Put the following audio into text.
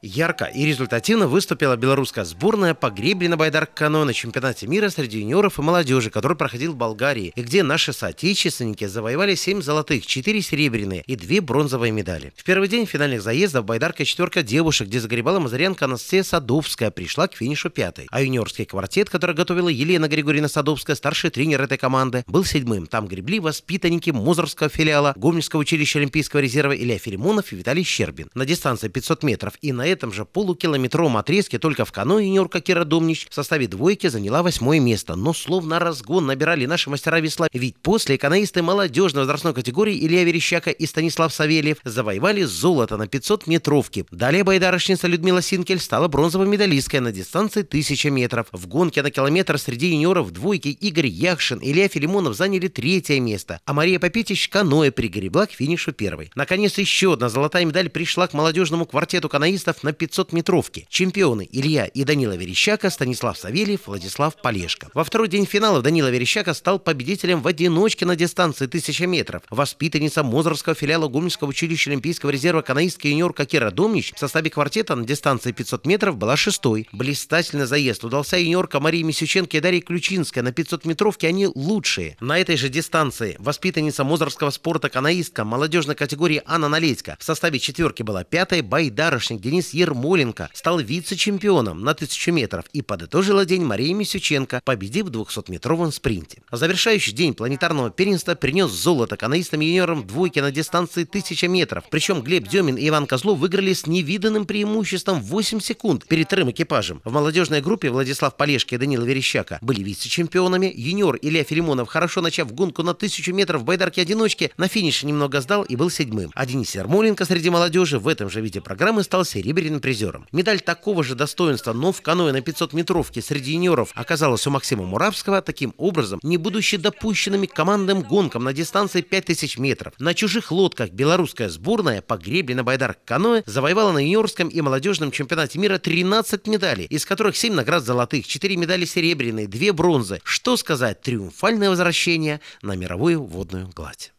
Ярко и результативно выступила белорусская сборная по гребле на байдар каноэ на чемпионате мира среди юниоров и молодежи, который проходил в Болгарии, и где наши соотечественники завоевали 7 золотых, 4 серебряные и 2 бронзовые медали. В первый день финальных заездов Байдарка четверка девушек, где загребала Мазаренко Анастасия Садовская, пришла к финишу пятой. А юниорский квартет, который готовила Елена Григорьевна Садовская, старший тренер этой команды, был седьмым. Там гребли воспитанники Мозорского филиала, Гомельского училища Олимпийского резерва Илья Филимонов и Виталий Щербин. На дистанции 500 метров и на этом же полукилометровом отрезке только в каноэ Кира Киродомнич в составе двойки заняла восьмое место. Но словно разгон набирали наши мастера весла. Ведь после каноисты молодежной возрастной категории Илья Верещака и Станислав Савельев завоевали золото на 500 метровке. Далее байдарочница Людмила Синкель стала бронзовой медалисткой на дистанции 1000 метров. В гонке на километр среди юниоров двойки Игорь Яхшин и Илья Филимонов заняли третье место, а Мария Попетич каноэ пригребла к финишу первой. Наконец, еще одна золотая медаль пришла к молодежному квартету каноистов на 500 метровке. Чемпионы Илья и Данила Верещака, Станислав Савельев, Владислав Полешко. Во второй день финала Данила Верещака стал победителем в одиночке на дистанции 1000 метров. Воспитанница Мозоровского филиала Гомельского училища Олимпийского резерва канаистка юниорка Кира Домнич в составе квартета на дистанции 500 метров была шестой. Блистательный заезд удался юниорка Марии Мисюченко и Дарьи Ключинской. На 500 метровке они лучшие. На этой же дистанции воспитанница Мозоровского спорта канаистка молодежной категории Анна Наледько в составе четверки была пятой, байдарошник Денис Денис Ермоленко стал вице-чемпионом на 1000 метров и подытожила день Мария Мисюченко, победив в 200-метровом спринте. завершающий день планетарного первенства принес золото каноистам-юниорам двойки на дистанции 1000 метров. Причем Глеб Демин и Иван Козлов выиграли с невиданным преимуществом 8 секунд перед вторым экипажем. В молодежной группе Владислав Полешко и Данила Верещака были вице-чемпионами. Юниор Илья Филимонов, хорошо начав гонку на 1000 метров в байдарке-одиночке, на финише немного сдал и был седьмым. А Денис Ермоленко среди молодежи в этом же виде программы стал серебряным выберен призером. Медаль такого же достоинства, но в каноэ на 500-метровке среди юниоров оказалась у Максима Муравского, таким образом, не будучи допущенными к командным гонкам на дистанции 5000 метров. На чужих лодках белорусская сборная по гребле на байдарк-каноэ завоевала на юниорском и молодежном чемпионате мира 13 медалей, из которых 7 наград золотых, 4 медали серебряные, 2 бронзы. Что сказать, триумфальное возвращение на мировую водную гладь.